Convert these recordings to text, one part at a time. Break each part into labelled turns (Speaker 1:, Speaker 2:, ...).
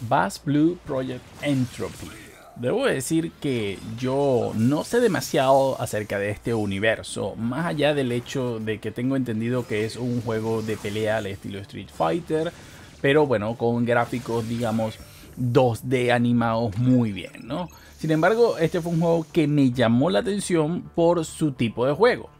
Speaker 1: Bass Blue Project Entropy. Debo decir que yo no sé demasiado acerca de este universo, más allá del hecho de que tengo entendido que es un juego de pelea al estilo Street Fighter, pero bueno, con gráficos, digamos, 2D animados muy bien, ¿no? Sin embargo, este fue un juego que me llamó la atención por su tipo de juego.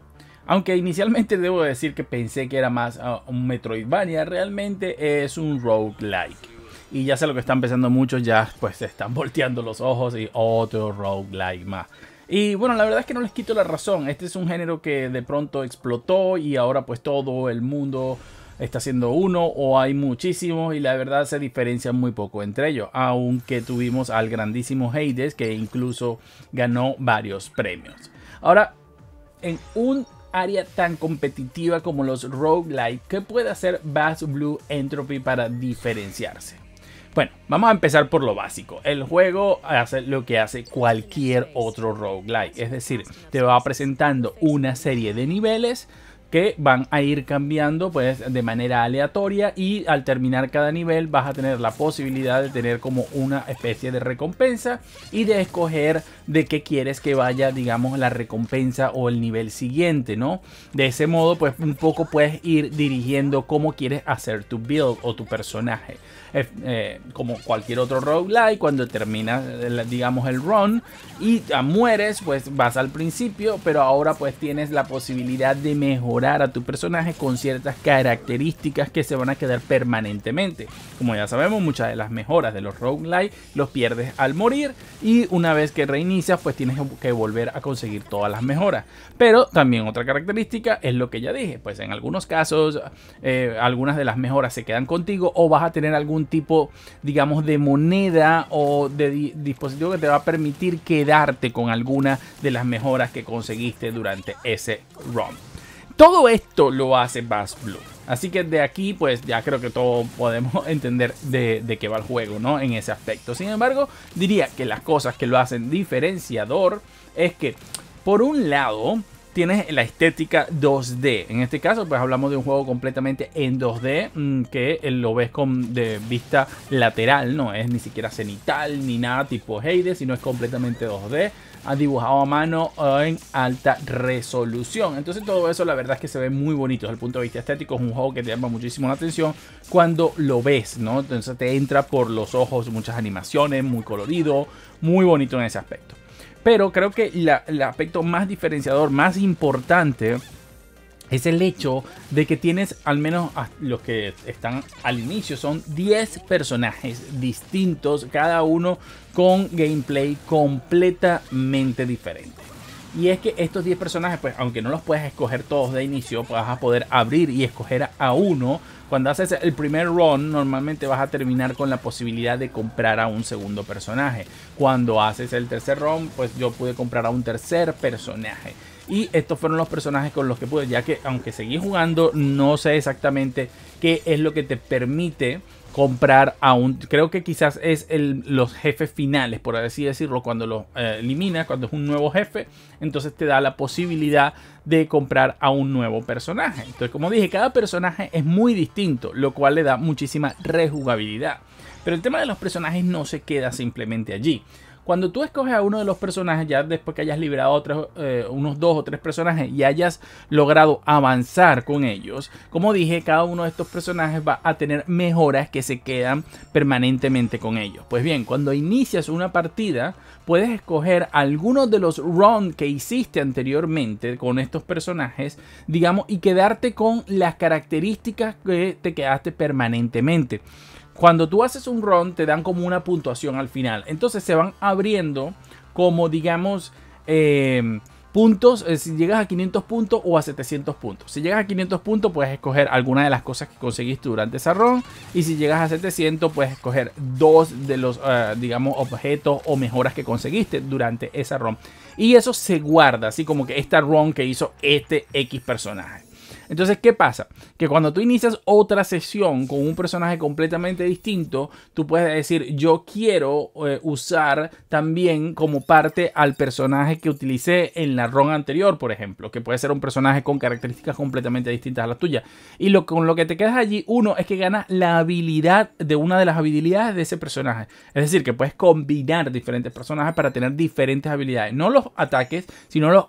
Speaker 1: Aunque inicialmente debo decir que pensé que era más un Metroidvania, realmente es un roguelike. Y ya sé lo que están pensando muchos, ya pues se están volteando los ojos y otro roguelike más. Y bueno, la verdad es que no les quito la razón. Este es un género que de pronto explotó y ahora pues todo el mundo está haciendo uno o hay muchísimos y la verdad se diferencian muy poco entre ellos. Aunque tuvimos al grandísimo Hades que incluso ganó varios premios. Ahora, en un área tan competitiva como los roguelike, ¿qué puede hacer Bass Blue Entropy para diferenciarse? Bueno, vamos a empezar por lo básico. El juego hace lo que hace cualquier otro roguelike, es decir, te va presentando una serie de niveles que van a ir cambiando pues de manera aleatoria y al terminar cada nivel vas a tener la posibilidad de tener como una especie de recompensa y de escoger de qué quieres que vaya digamos la recompensa o el nivel siguiente no de ese modo pues un poco puedes ir dirigiendo cómo quieres hacer tu build o tu personaje eh, como cualquier otro roguelike cuando terminas digamos el run y mueres pues vas al principio pero ahora pues tienes la posibilidad de mejorar a tu personaje con ciertas características que se van a quedar permanentemente. Como ya sabemos, muchas de las mejoras de los roguelike los pierdes al morir y una vez que reinicias pues tienes que volver a conseguir todas las mejoras. Pero también otra característica es lo que ya dije, pues en algunos casos eh, algunas de las mejoras se quedan contigo o vas a tener algún tipo digamos de moneda o de dispositivo que te va a permitir quedarte con alguna de las mejoras que conseguiste durante ese ROM. Todo esto lo hace Bass Blue. Así que de aquí, pues ya creo que todos podemos entender de, qué va el juego, ¿no? En ese aspecto. Sin embargo, diría que las cosas que lo hacen diferenciador es que, por un lado, tienes la estética 2D. En este caso, pues hablamos de un juego completamente en 2D mm, que eh, lo ves con de vista lateral, no es ni siquiera cenital ni nada tipo Heide, sino es completamente 2D ha dibujado a mano en alta resolución. Entonces todo eso la verdad es que se ve muy bonito desde el punto de vista estético. Es un juego que te llama muchísimo la atención cuando lo ves, ¿no? Entonces te entra por los ojos muchas animaciones, muy colorido, muy bonito en ese aspecto. Pero creo que el aspecto más diferenciador, más importante es el hecho de que tienes, al menos ah, los que están al inicio, son 10 personajes distintos, cada uno con gameplay completamente diferente. Y es que estos 10 personajes, pues aunque no los puedes escoger todos de inicio, vas a poder abrir y escoger a uno. Cuando haces el primer run, normalmente vas a terminar con la posibilidad de comprar a un segundo personaje. Cuando haces el tercer run, pues yo pude comprar a un tercer personaje. Y estos fueron los personajes con los que pude, ya que aunque seguí jugando, no sé exactamente qué es lo que te permite comprar a un... Creo que quizás es los jefes finales, por así decirlo, cuando los eh, elimina, eliminas, cuando es un nuevo jefe, entonces te da la posibilidad de comprar a un nuevo personaje. Entonces, como dije, cada personaje es muy distinto, lo cual le da muchísima rejugabilidad. Pero el tema de los personajes no se queda simplemente allí. Cuando tú escoges a uno de los personajes, ya después que hayas liberado otros, eh, unos dos o tres personajes y hayas logrado avanzar con ellos, como dije, cada uno de estos personajes va a tener mejoras que se quedan permanentemente con ellos. Pues bien, cuando inicias una partida, puedes escoger algunos de los runs que hiciste anteriormente con estos personajes, digamos, y quedarte con las características que te quedaste permanentemente cuando tú haces un ron te dan como una puntuación al final. Entonces se van abriendo como digamos em, eh, puntos, si llegas a 500 puntos o a 700 puntos. Si llegas a 500 puntos puedes escoger alguna de las cosas que conseguiste durante esa run y si llegas a 700 puedes escoger dos de los eh, digamos objetos o mejoras que conseguiste durante esa run. Y eso se guarda, así como que esta run que hizo este X personaje. Entonces, ¿qué pasa? Que cuando tú inicias otra sesión con un personaje completamente distinto, tú puedes decir, yo quiero eh, usar también como parte al personaje que utilicé en la ron anterior, por ejemplo, que puede ser un personaje con características completamente distintas a las tuyas. Y lo, con lo que te quedas allí, uno, es que ganas la habilidad de una de las habilidades de ese personaje. Es decir, que puedes combinar diferentes personajes para tener diferentes habilidades. No los ataques, sino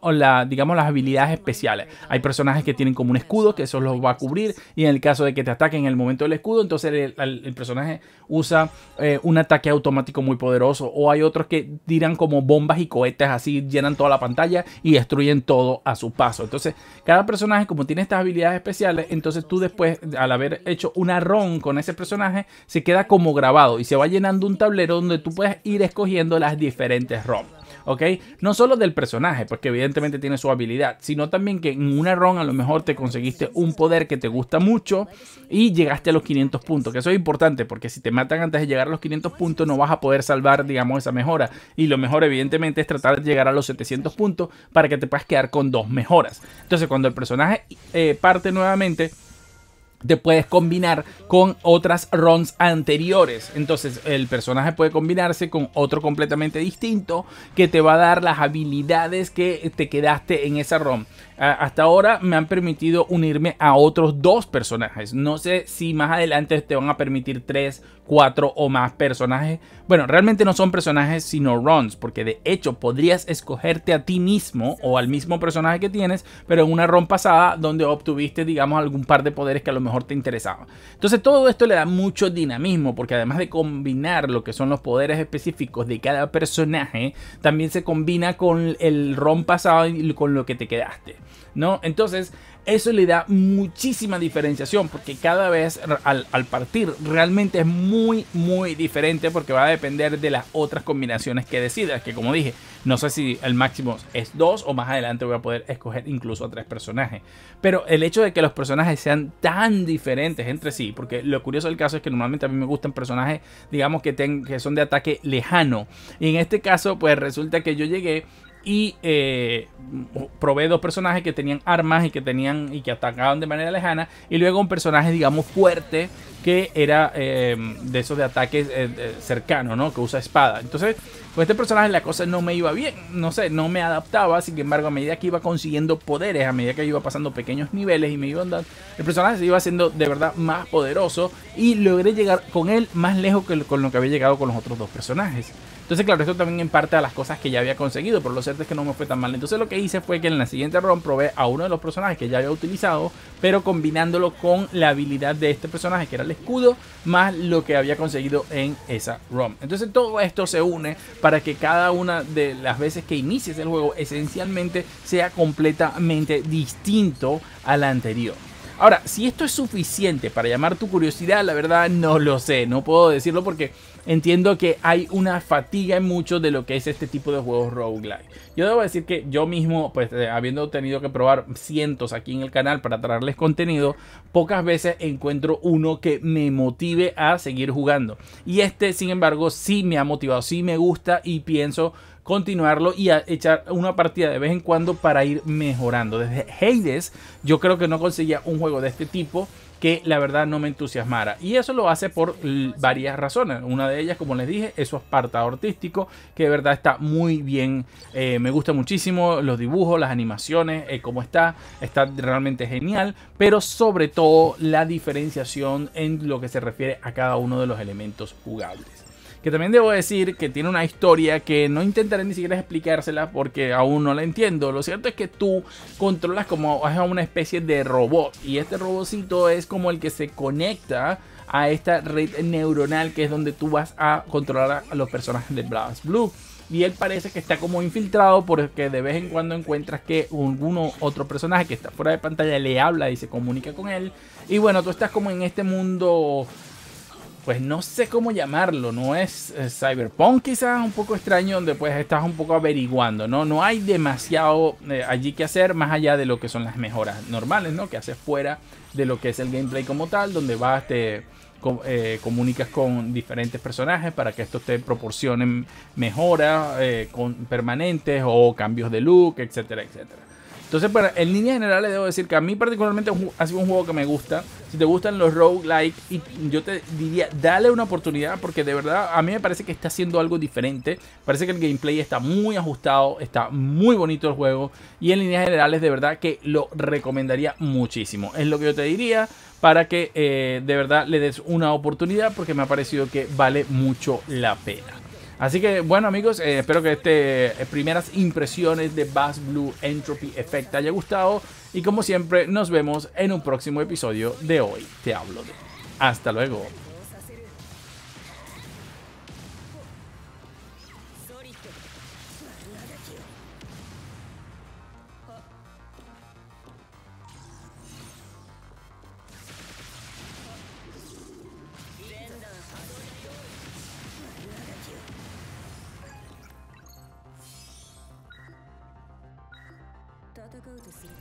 Speaker 1: digamos, las habilidades especiales. Hay personajes que tienen como un escudo que eso los va a cubrir. Y en el caso de que te ataquen en el momento del escudo, entonces el, personaje usa eh, un ataque automático muy poderoso. O hay otros que tiran como bombas y cohetes así, llenan toda la pantalla y destruyen todo a su paso. Entonces, cada personaje, como tiene estas habilidades especiales, entonces tú después, al haber hecho una ROM con ese personaje, se queda como grabado y se va llenando un tablero donde tú puedes ir escogiendo las diferentes ROM. ¿ok? No solo del personaje, porque evidentemente tiene su habilidad, sino también que en una run a lo mejor te conseguiste un poder que te gusta mucho y llegaste a los 500 puntos, que eso es importante, porque si te matan antes de llegar a los 500 puntos no vas a poder salvar, digamos, esa mejora. Y lo mejor evidentemente es tratar de llegar a los 700 puntos para que te puedas quedar con dos mejoras. Entonces cuando el personaje eh, parte nuevamente te puedes combinar con otras runs anteriores. Entonces el personaje puede combinarse con otro completamente distinto que te va a dar las habilidades que te quedaste en esa ROM hasta ahora me han permitido unirme a otros dos personajes. No sé si más adelante te van a permitir tres, cuatro o más personajes. Bueno, realmente no son personajes sino runs, porque de hecho podrías escogerte a ti mismo o al mismo personaje que tienes, pero en una run pasada donde obtuviste, digamos, algún par de poderes que a lo mejor te interesaban. Entonces todo esto le da mucho dinamismo, porque además de combinar lo que son los poderes específicos de cada personaje, también se combina con el run pasado y con lo que te quedaste. ¿no? Entonces, eso le da muchísima diferenciación porque cada vez al, partir realmente es muy, muy diferente porque va a depender de las otras combinaciones que decidas. Que como dije, no sé si el máximo es dos o más adelante voy a poder escoger incluso a tres personajes. Pero el hecho de que los personajes sean tan diferentes entre sí, porque lo curioso del caso es que normalmente a mí me gustan personajes, digamos, que, que son de ataque lejano. Y en este caso, pues resulta que yo llegué y eh, probé dos personajes que tenían armas y que tenían y que atacaban de manera lejana y luego un personaje digamos fuerte que era eh, de esos de ataques eh, cercanos no que usa espada entonces con pues, este personaje la cosa no me iba bien no sé no me adaptaba sin embargo a medida que iba consiguiendo poderes a medida que iba pasando pequeños niveles y me iba andando el personaje se iba haciendo de verdad más poderoso y logré llegar con él más lejos que con lo que había llegado con los otros dos personajes entonces, claro, esto también en parte a las cosas que ya había conseguido, por lo cierto es que no me fue tan mal. Entonces lo que hice fue que en la siguiente ROM probé a uno de los personajes que ya había utilizado, pero combinándolo con la habilidad de este personaje, que era el escudo, más lo que había conseguido en esa ROM. Entonces todo esto se une para que cada una de las veces que inicies el juego esencialmente sea completamente distinto a la anterior. Ahora, si esto es suficiente para llamar tu curiosidad, la verdad no lo sé, no puedo decirlo porque entiendo que hay una fatiga en mucho de lo que es este tipo de juegos roguelike. Yo debo decir que yo mismo, pues eh, habiendo tenido que probar cientos aquí en el canal para traerles contenido, pocas veces encuentro uno que me motive a seguir jugando. Y este, sin embargo, sí me ha motivado, sí me gusta y pienso continuarlo y a echar una partida de vez en cuando para ir mejorando. Desde Hades yo creo que no conseguía un juego de este tipo que la verdad no me entusiasmara. Y eso lo hace por varias razones. Una de ellas, como les dije, es su apartado artístico, que de verdad está muy bien. Eh, me gusta muchísimo los dibujos, las animaciones, eh, cómo está. Está realmente genial. Pero sobre todo la diferenciación en lo que se refiere a cada uno de los elementos jugables que también debo decir que tiene una historia que no intentaré ni siquiera explicársela porque aún no la entiendo. Lo cierto es que tú controlas como una especie de robot y este robotcito es como el que se conecta a esta red neuronal que es donde tú vas a controlar a los personajes de Blast Blue y él parece que está como infiltrado porque de vez en cuando encuentras que alguno otro personaje que está fuera de pantalla le habla y se comunica con él. Y bueno, tú estás como en este mundo pues no sé cómo llamarlo, no es, eh, cyberpunk quizás, un poco extraño donde pues estás un poco averiguando, ¿no? No hay demasiado eh, allí que hacer más allá de lo que son las mejoras normales, ¿no? Que haces fuera de lo que es el gameplay como tal, donde vas, te eh, comunicas con diferentes personajes para que estos te proporcionen mejoras permanentes o cambios de look, etcétera, etcétera. Entonces, para, en líneas generales debo decir que a mí particularmente ha sido un juego que me gusta. Si te gustan los roguelike, y yo te diría, dale una oportunidad porque de verdad a mí me parece que está haciendo algo diferente. Parece que el gameplay está muy ajustado, está muy bonito el juego y en líneas generales de verdad que lo recomendaría muchísimo. Es lo que yo te diría para que eh, de verdad le des una oportunidad porque me ha parecido que vale mucho la pena. Así que bueno amigos, eh, espero que este eh, primeras impresiones de Bass Blue Entropy Effect haya gustado y como siempre nos vemos en un próximo episodio de hoy. Te hablo de. Hasta luego. 戦うとする